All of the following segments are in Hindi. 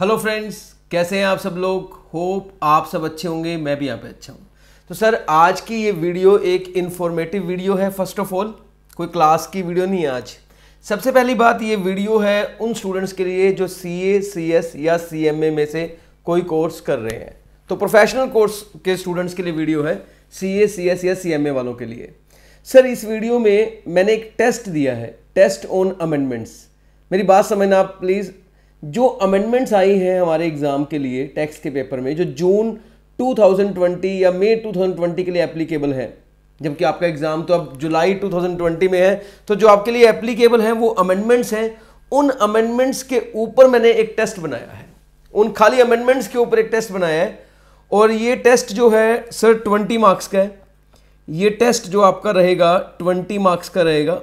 हेलो फ्रेंड्स कैसे हैं आप सब लोग होप आप सब अच्छे होंगे मैं भी यहाँ पे अच्छा हूँ तो सर आज की ये वीडियो एक इन्फॉर्मेटिव वीडियो है फर्स्ट ऑफ ऑल कोई क्लास की वीडियो नहीं है आज सबसे पहली बात ये वीडियो है उन स्टूडेंट्स के लिए जो सी ए सी एस या सी एम ए में से कोई कोर्स कर रहे हैं तो प्रोफेशनल कोर्स के स्टूडेंट्स के लिए वीडियो है सी ए सी एस या सी एम ए वालों के लिए सर इस वीडियो में मैंने एक टेस्ट दिया है टेस्ट ऑन अमेंडमेंट्स मेरी बात समझना आप प्लीज़ जो अमेंडमेंट्स आई हैं हमारे एग्ज़ाम के लिए टैक्स के पेपर में जो जून 2020 या मई 2020 के लिए एप्लीकेबल है जबकि आपका एग्ज़ाम तो अब जुलाई 2020 में है तो जो आपके लिए एप्लीकेबल हैं वो अमेंडमेंट्स हैं उन अमेंडमेंट्स के ऊपर मैंने एक टेस्ट बनाया है उन खाली अमेंडमेंट्स के ऊपर एक टेस्ट बनाया है और ये टेस्ट जो है सर ट्वेंटी मार्क्स का है ये टेस्ट जो आपका रहेगा ट्वेंटी मार्क्स का रहेगा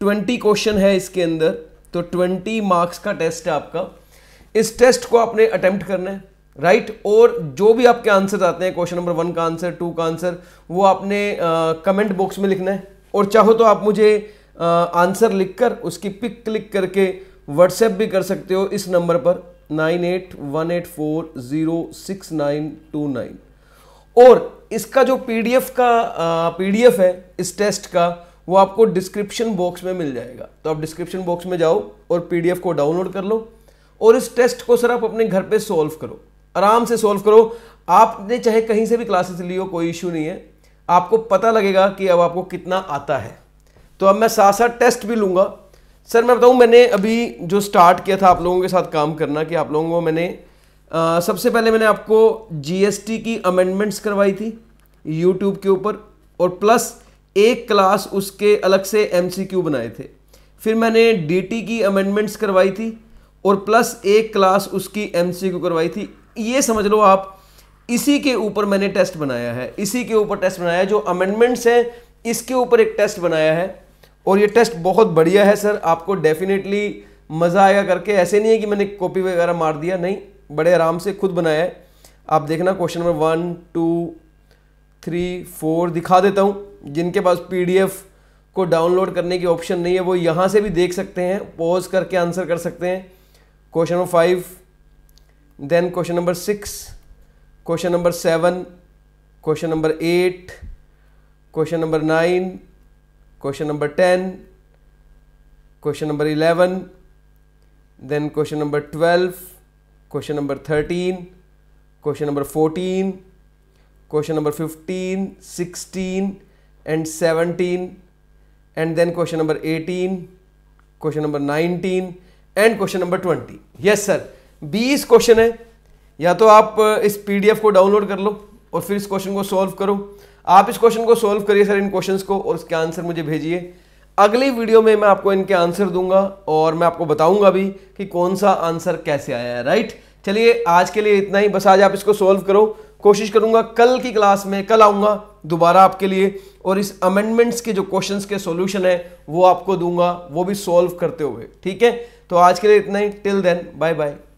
ट्वेंटी क्वेश्चन है इसके अंदर तो 20 मार्क्स का टेस्ट है आपका इस टेस्ट को आपने अटेम्प्ट करना है राइट right? और जो भी आपके आंसर आते हैं क्वेश्चन नंबर वन का आंसर टू का आंसर वो आपने कमेंट बॉक्स में लिखना है और चाहो तो आप मुझे आंसर लिखकर उसकी पिक क्लिक करके व्हाट्सएप भी कर सकते हो इस नंबर पर nine eight one eight four zero six nine two nine और इसका जो पीडीएफ का पीडीएफ है इस टेस्ट का वो आपको डिस्क्रिप्शन बॉक्स में मिल जाएगा तो आप डिस्क्रिप्शन बॉक्स में जाओ और पीडीएफ को डाउनलोड कर लो और इस टेस्ट को सर आप अपने घर पे सॉल्व करो आराम से सॉल्व करो आपने चाहे कहीं से भी क्लासेस ली हो कोई इशू नहीं है आपको पता लगेगा कि अब आपको कितना आता है तो अब मैं साथ साथ टेस्ट भी लूँगा सर मैं बताऊँ मैंने अभी जो स्टार्ट किया था आप लोगों के साथ काम करना कि आप लोगों को मैंने आ, सबसे पहले मैंने आपको जीएसटी की अमेंडमेंट्स करवाई थी यूट्यूब के ऊपर और प्लस एक क्लास उसके अलग से एम बनाए थे फिर मैंने डी की अमेंडमेंट्स करवाई थी और प्लस एक क्लास उसकी एम करवाई थी ये समझ लो आप इसी के ऊपर मैंने टेस्ट बनाया है इसी के ऊपर टेस्ट बनाया है जो अमेंडमेंट्स हैं इसके ऊपर एक टेस्ट बनाया है और ये टेस्ट बहुत बढ़िया है सर आपको डेफिनेटली मज़ा आएगा करके ऐसे नहीं है कि मैंने कॉपी वगैरह मार दिया नहीं बड़े आराम से खुद बनाया है आप देखना question number one two three four दिखा देता हूँ जिनके पास पीडीएफ को डाउनलोड करने की ऑप्शन नहीं है वो यहाँ से भी देख सकते हैं पॉज करके आंसर कर सकते हैं question number five then question number six question number seven question number eight question number nine question number ten question number eleven then question number twelve question number thirteen question number fourteen question number 15 16 and 17 and then question number 18 question number 19 and question number twenty yes sir बीस क्वेश्चन है या तो आप इस पीडीएफ को डाउनलोड कर लो और फिर इस क्वेश्चन को सॉल्व करो आप इस क्वेश्चन को सॉल्व करिए सर इन क्वेश्चंस को और उसके आंसर मुझे भेजिए अगली वीडियो में मैं आपको इनके आंसर दूंगा और मैं आपको बताऊंगा भी कि कौन सा आंसर कैसे आया है राइट चलिए आज के लिए इतना ही बस आज आप इसको सॉल्व करो कोशिश करूंगा कल की क्लास में कल आऊंगा दोबारा आपके लिए और इस अमेंडमेंट्स के जो क्वेश्चंस के सॉल्यूशन है वो आपको दूंगा वो भी सॉल्व करते हुए ठीक है तो आज के लिए इतना ही टिल देन बाय बाय